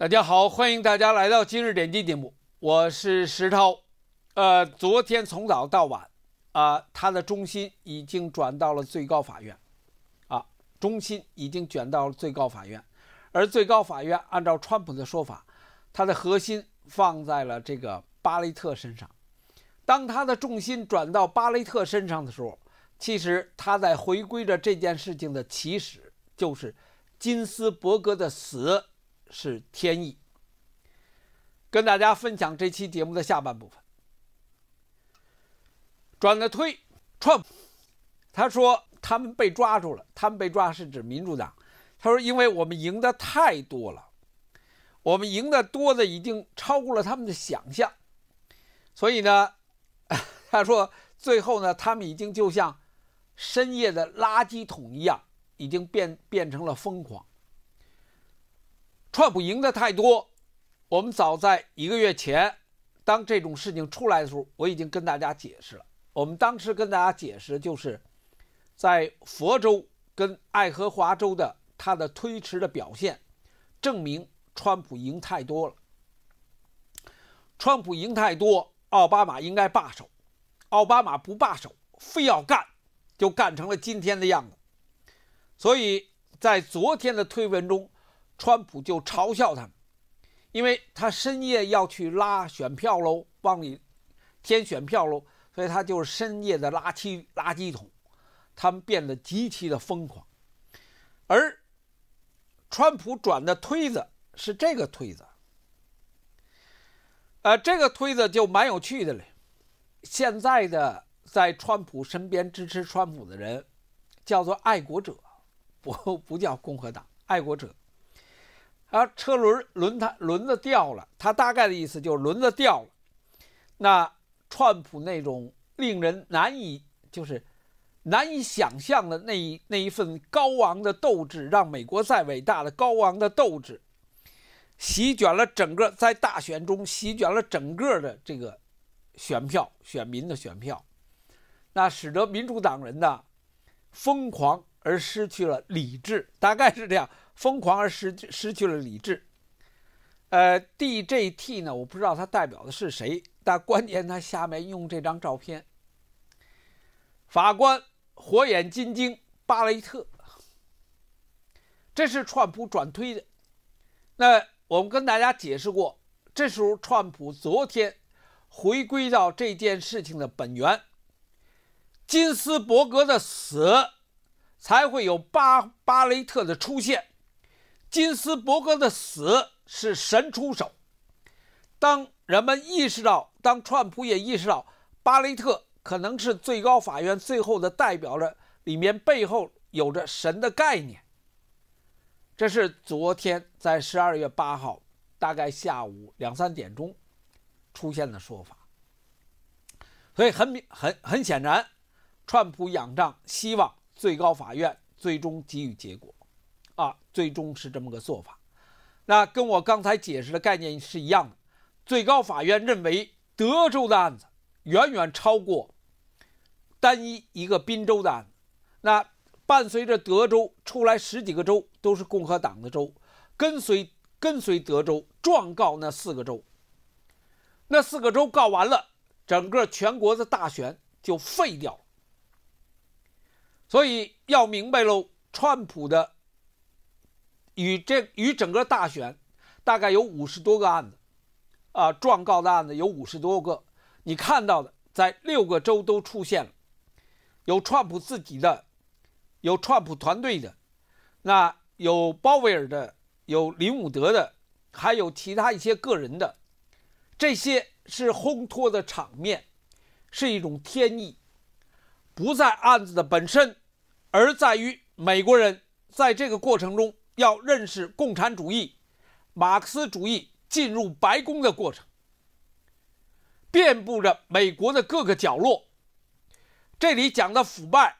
大家好，欢迎大家来到今日点击节目，我是石涛。呃，昨天从早到晚啊，他的中心已经转到了最高法院，啊，中心已经卷到了最高法院。而最高法院按照川普的说法，他的核心放在了这个巴雷特身上。当他的重心转到巴雷特身上的时候，其实他在回归着这件事情的起始，就是金斯伯格的死。是天意。跟大家分享这期节目的下半部分。转个推，p 他说他们被抓住了，他们被抓是指民主党。他说因为我们赢的太多了，我们赢的多的已经超过了他们的想象，所以呢，他说最后呢，他们已经就像深夜的垃圾桶一样，已经变变成了疯狂。川普赢的太多，我们早在一个月前，当这种事情出来的时候，我已经跟大家解释了。我们当时跟大家解释的就是，在佛州跟爱荷华州的他的推迟的表现，证明川普赢太多了。川普赢太多，奥巴马应该罢手，奥巴马不罢手，非要干，就干成了今天的样子。所以在昨天的推文中。川普就嘲笑他们，因为他深夜要去拉选票喽，帮你添选票喽，所以他就深夜的垃圾垃圾桶，他们变得极其的疯狂。而川普转的推子是这个推子，呃，这个推子就蛮有趣的嘞。现在的在川普身边支持川普的人叫做爱国者，不不叫共和党，爱国者。啊，车轮、轮胎、轮子掉了，它大概的意思就是轮子掉了。那川普那种令人难以就是难以想象的那一那一份高昂的斗志，让美国再伟大的高昂的斗志，席卷了整个在大选中席卷了整个的这个选票、选民的选票，那使得民主党人呢疯狂。而失去了理智，大概是这样，疯狂而失失去了理智。呃，D J T 呢？我不知道它代表的是谁，但关键它下面用这张照片，法官火眼金睛，巴雷特，这是川普转推的。那我们跟大家解释过，这时候川普昨天回归到这件事情的本源，金斯伯格的死。才会有巴巴雷特的出现，金斯伯格的死是神出手。当人们意识到，当川普也意识到，巴雷特可能是最高法院最后的代表了，里面背后有着神的概念。这是昨天在十二月八号，大概下午两三点钟出现的说法。所以很明很很显然，川普仰仗希望。最高法院最终给予结果，啊，最终是这么个做法。那跟我刚才解释的概念是一样的。最高法院认为，德州的案子远远超过单一一个宾州的案子。那伴随着德州出来十几个州都是共和党的州，跟随跟随德州状告那四个州。那四个州告完了，整个全国的大选就废掉了。所以要明白喽，川普的与这与整个大选大概有五十多个案子，啊，状告的案子有五十多个。你看到的在六个州都出现了，有川普自己的，有川普团队的，那有鲍威尔的，有林伍德的，还有其他一些个人的，这些是烘托的场面，是一种天意，不在案子的本身。而在于美国人在这个过程中要认识共产主义、马克思主义进入白宫的过程，遍布着美国的各个角落。这里讲的腐败，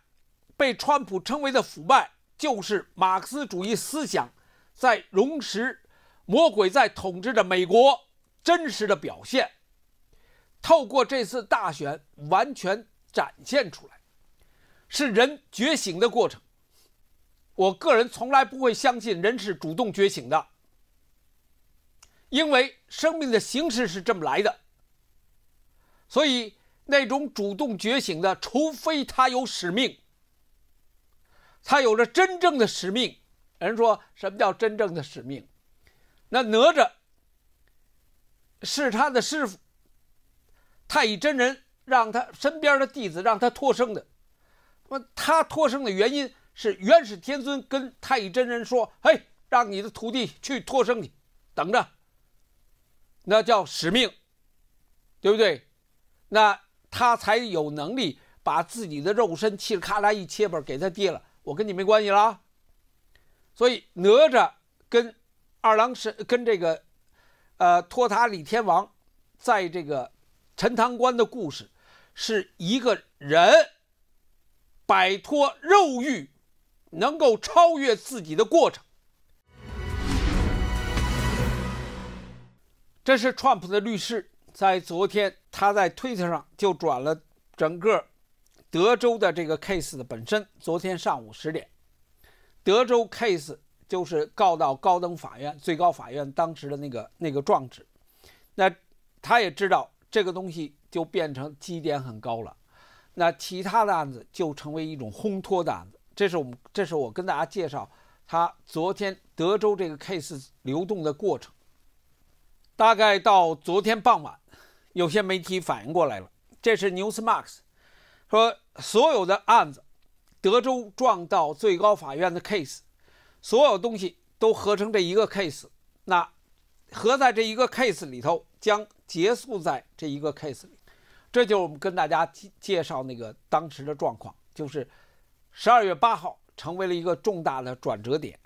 被川普称为的腐败，就是马克思主义思想在荣实魔鬼在统治着美国真实的表现，透过这次大选完全展现出来。是人觉醒的过程。我个人从来不会相信人是主动觉醒的，因为生命的形式是这么来的。所以那种主动觉醒的，除非他有使命，他有着真正的使命。人说什么叫真正的使命？那哪吒是他的师傅太乙真人让他身边的弟子让他托生的。那他脱生的原因是元始天尊跟太乙真人说：“嘿，让你的徒弟去脱生去，等着。”那叫使命，对不对？那他才有能力把自己的肉身嘁哩咔啦一切瓣给他爹了。我跟你没关系了。所以哪吒跟二郎神跟这个，呃，托塔李天王在这个陈塘关的故事，是一个人。摆脱肉欲，能够超越自己的过程。这是 Trump 的律师在昨天，他在 Twitter 上就转了整个德州的这个 case 的本身。昨天上午十点，德州 case 就是告到高等法院、最高法院当时的那个那个状纸。那他也知道这个东西就变成基点很高了。那其他的案子就成为一种烘托的案子，这是我们这是我跟大家介绍他昨天德州这个 case 流动的过程。大概到昨天傍晚，有些媒体反应过来了，这是 Newsmax 说所有的案子，德州撞到最高法院的 case，所有东西都合成这一个 case，那合在这一个 case 里头将结束在这一个 case 里。这就是我们跟大家介介绍那个当时的状况，就是十二月八号成为了一个重大的转折点。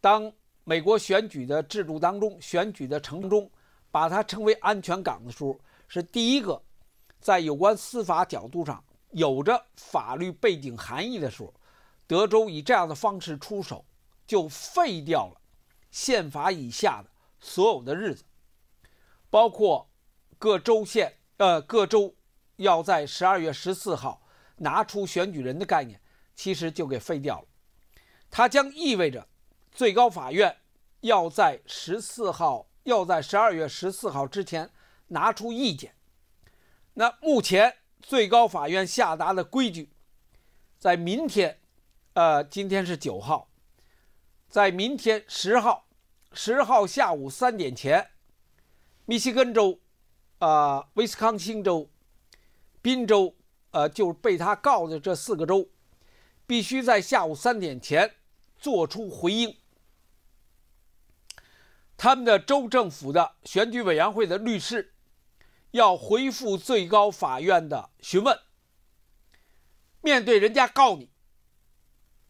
当美国选举的制度当中，选举的城中把它称为安全港的时候，是第一个在有关司法角度上有着法律背景含义的时候，德州以这样的方式出手，就废掉了宪法以下的所有的日子，包括各州县。呃，各州要在十二月十四号拿出选举人的概念，其实就给废掉了。它将意味着最高法院要在十四号，要在十二月十四号之前拿出意见。那目前最高法院下达的规矩，在明天，呃，今天是九号，在明天十号，十号下午三点前，密西根州。啊，威斯康星州、宾州，呃，就是被他告的这四个州，必须在下午三点前做出回应。他们的州政府的选举委员会的律师要回复最高法院的询问。面对人家告你，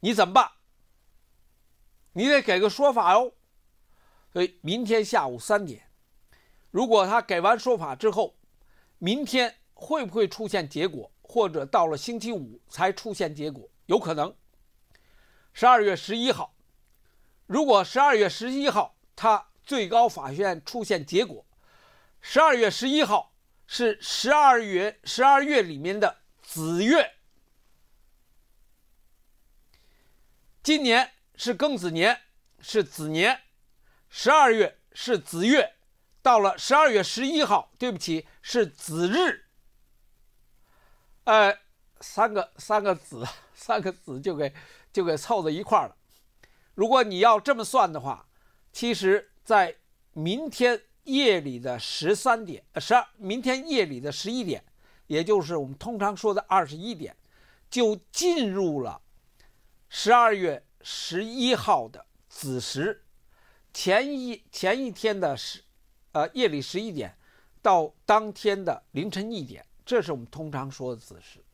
你怎么办？你得给个说法哦。所以明天下午三点。如果他给完说法之后，明天会不会出现结果？或者到了星期五才出现结果？有可能。十二月十一号，如果十二月十一号他最高法院出现结果，十二月十一号是十二月十二月里面的子月。今年是庚子年，是子年，十二月是子月。到了十二月十一号，对不起，是子日。呃，三个三个子，三个子就给就给凑到一块了。如果你要这么算的话，其实，在明天夜里的十三点，十二，明天夜里的十一点，也就是我们通常说的二十一点，就进入了十二月十一号的子时。前一前一天的十呃，夜里十一点到当天的凌晨一点，这是我们通常说的子时。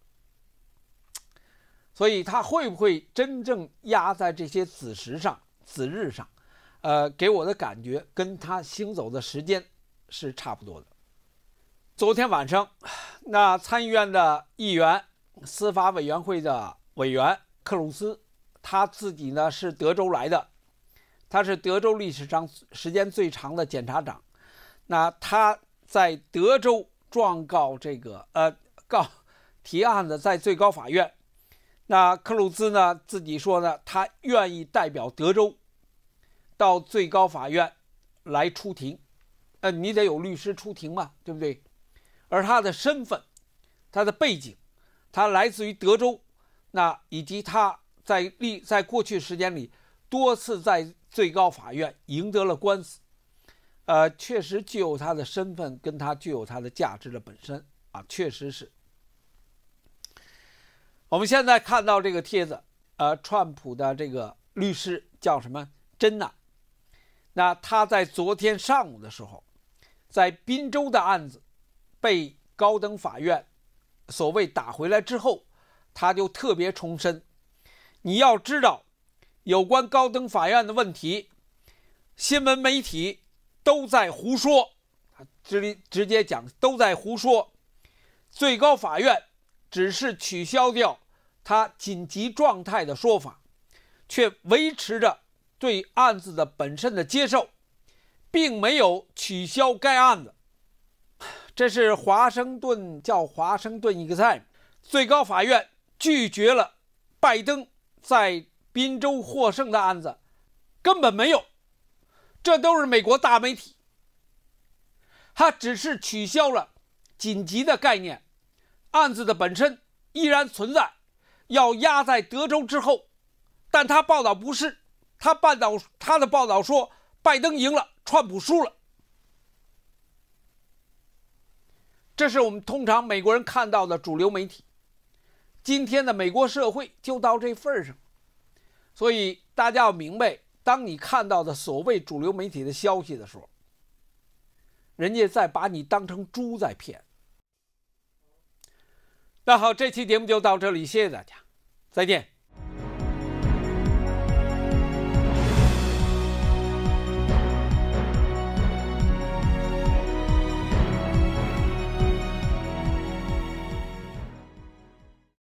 所以，他会不会真正压在这些子时上、子日上？呃，给我的感觉跟他行走的时间是差不多的。昨天晚上，那参议院的议员、司法委员会的委员克鲁斯，他自己呢是德州来的，他是德州历史上时间最长的检察长。那他在德州状告这个，呃，告提案的在最高法院。那克鲁兹呢自己说呢，他愿意代表德州到最高法院来出庭。呃，你得有律师出庭嘛，对不对？而他的身份、他的背景，他来自于德州，那以及他在历在过去时间里多次在最高法院赢得了官司。呃，确实具有它的身份，跟它具有它的价值的本身啊，确实是。我们现在看到这个帖子，呃，川普的这个律师叫什么？珍娜。那他在昨天上午的时候，在滨州的案子被高等法院所谓打回来之后，他就特别重申：你要知道，有关高等法院的问题，新闻媒体。都在胡说，这直直接讲都在胡说。最高法院只是取消掉他紧急状态的说法，却维持着对案子的本身的接受，并没有取消该案子。这是华盛顿叫华盛顿一个 time 最高法院拒绝了拜登在宾州获胜的案子，根本没有。这都是美国大媒体，他只是取消了“紧急”的概念，案子的本身依然存在，要压在德州之后，但他报道不是他报道，他的报道说拜登赢了，川普输了。这是我们通常美国人看到的主流媒体，今天的美国社会就到这份儿上，所以大家要明白。当你看到的所谓主流媒体的消息的时候，人家在把你当成猪在骗。那好，这期节目就到这里，谢谢大家，再见。